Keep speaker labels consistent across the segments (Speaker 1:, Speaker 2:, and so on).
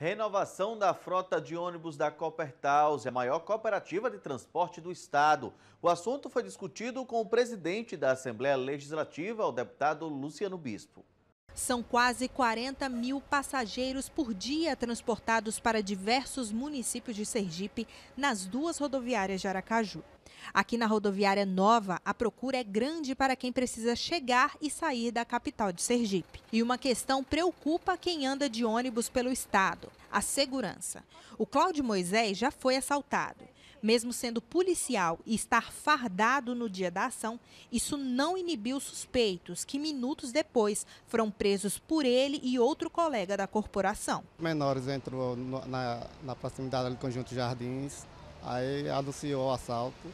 Speaker 1: Renovação da frota de ônibus da Copertaus, é a maior cooperativa de transporte do estado. O assunto foi discutido com o presidente da Assembleia Legislativa, o deputado Luciano Bispo.
Speaker 2: São quase 40 mil passageiros por dia transportados para diversos municípios de Sergipe nas duas rodoviárias de Aracaju. Aqui na rodoviária nova, a procura é grande para quem precisa chegar e sair da capital de Sergipe. E uma questão preocupa quem anda de ônibus pelo estado: a segurança. O Cláudio Moisés já foi assaltado. Mesmo sendo policial e estar fardado no dia da ação, isso não inibiu suspeitos que minutos depois foram presos por ele e outro colega da corporação.
Speaker 1: Menores entrou na, na proximidade do conjunto Jardins, aí anunciou o assalto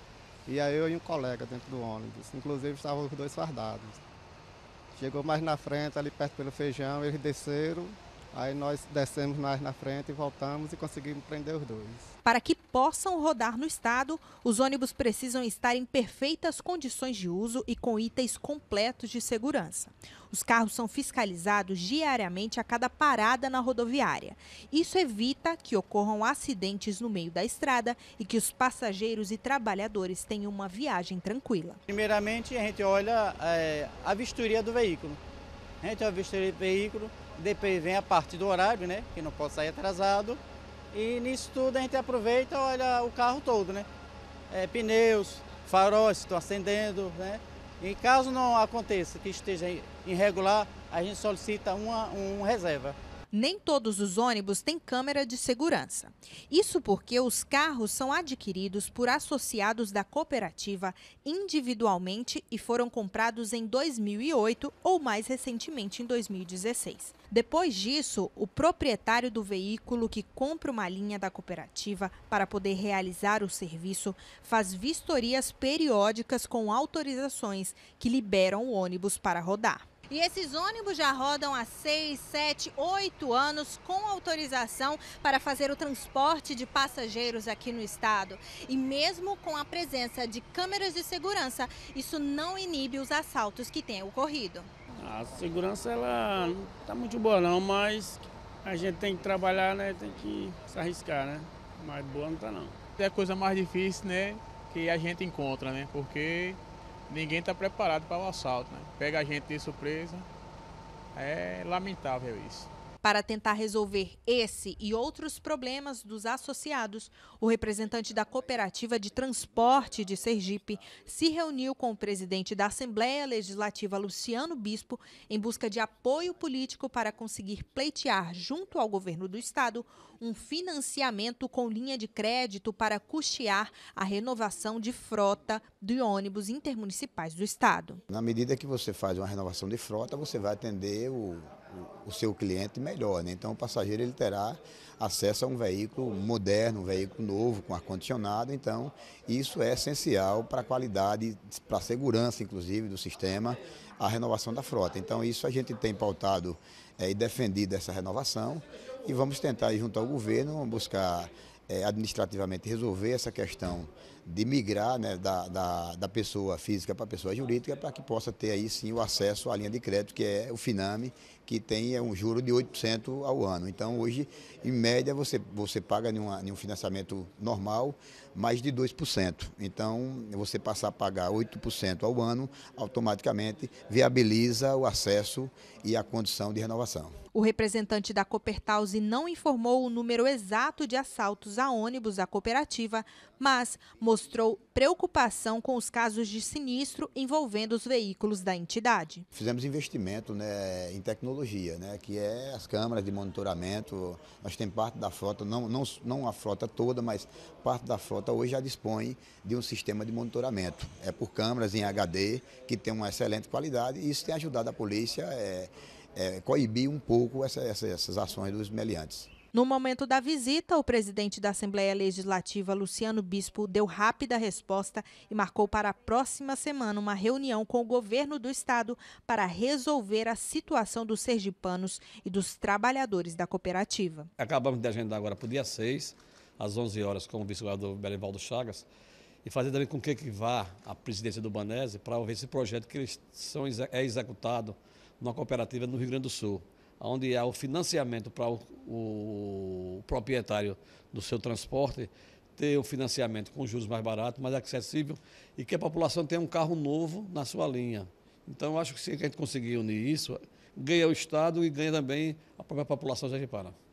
Speaker 1: e aí eu e um colega dentro do ônibus, inclusive estavam os dois fardados. Chegou mais na frente, ali perto pelo feijão, eles desceram Aí nós descemos mais na frente e voltamos e conseguimos prender os dois.
Speaker 2: Para que possam rodar no estado, os ônibus precisam estar em perfeitas condições de uso e com itens completos de segurança. Os carros são fiscalizados diariamente a cada parada na rodoviária. Isso evita que ocorram acidentes no meio da estrada e que os passageiros e trabalhadores tenham uma viagem tranquila.
Speaker 1: Primeiramente, a gente olha é, a vistoria do veículo. A gente olha a vistoria do veículo, depois vem a parte do horário, né, que não pode sair atrasado. E nisso tudo a gente aproveita olha o carro todo, né? É, pneus, faróis estão acendendo, né?
Speaker 2: E caso não aconteça que esteja irregular, a gente solicita uma, um reserva nem todos os ônibus têm câmera de segurança. Isso porque os carros são adquiridos por associados da cooperativa individualmente e foram comprados em 2008 ou mais recentemente em 2016. Depois disso, o proprietário do veículo que compra uma linha da cooperativa para poder realizar o serviço faz vistorias periódicas com autorizações que liberam o ônibus para rodar. E esses ônibus já rodam há 6, 7, 8 anos com autorização para fazer o transporte de passageiros aqui no estado. E mesmo com a presença de câmeras de segurança, isso não inibe os assaltos que têm ocorrido.
Speaker 1: A segurança ela não está muito boa não, mas a gente tem que trabalhar, né? Tem que se arriscar, né? Mas boa não está não. É a coisa mais difícil, né? Que a gente encontra, né? Porque ninguém está preparado para o assalto. Né? Pega a gente de surpresa. É lamentável
Speaker 2: isso. Para tentar resolver esse e outros problemas dos associados, o representante da Cooperativa de Transporte de Sergipe se reuniu com o presidente da Assembleia Legislativa, Luciano Bispo, em busca de apoio político para conseguir pleitear, junto ao governo do Estado, um financiamento com linha de crédito para custear a renovação de frota de ônibus intermunicipais do Estado.
Speaker 1: Na medida que você faz uma renovação de frota, você vai atender o o seu cliente melhor. Né? Então o passageiro ele terá acesso a um veículo moderno, um veículo novo, com ar-condicionado. Então isso é essencial para a qualidade, para a segurança, inclusive, do sistema, a renovação da frota. Então isso a gente tem pautado é, e defendido essa renovação e vamos tentar, junto ao governo, buscar é, administrativamente resolver essa questão de migrar né, da, da, da, pessoa física para a pessoa jurídica para que possa ter aí sim o acesso à linha de crédito, que é o FINAME, que tem é um juro de 8% ao ano. Então hoje, em média, você, você paga em, uma, em um financiamento normal mais de 2%. Então você passar a pagar 8% ao ano, automaticamente viabiliza o acesso e a condição de renovação.
Speaker 2: O representante da Copertause não informou o número exato de assaltos a ônibus da cooperativa, mas mostrou mostrou preocupação com os casos de sinistro envolvendo os veículos da entidade.
Speaker 1: Fizemos investimento né, em tecnologia, né, que é as câmeras de monitoramento. Nós temos parte da frota, não, não, não a frota toda, mas parte da frota hoje já dispõe de um sistema de monitoramento. É por câmeras em HD, que tem uma excelente qualidade, e isso tem ajudado a polícia. É, é, coibir um pouco essa, essa, essas ações dos meliantes.
Speaker 2: No momento da visita, o presidente da Assembleia Legislativa, Luciano Bispo, deu rápida resposta e marcou para a próxima semana uma reunião com o governo do estado para resolver a situação dos sergipanos e dos trabalhadores da cooperativa.
Speaker 1: Acabamos de agendar agora para o dia 6, às 11 horas, com o vice-governador Belivaldo Chagas, e fazer também com que, que vá a presidência do Banese para ver esse projeto que eles são, é executado numa cooperativa no Rio Grande do Sul onde há o financiamento para o, o, o proprietário do seu transporte ter o financiamento com juros mais baratos, mais acessível e que a população tenha um carro novo na sua linha. Então, acho que se a gente conseguir unir isso, ganha o Estado e ganha também a própria população de Aripara.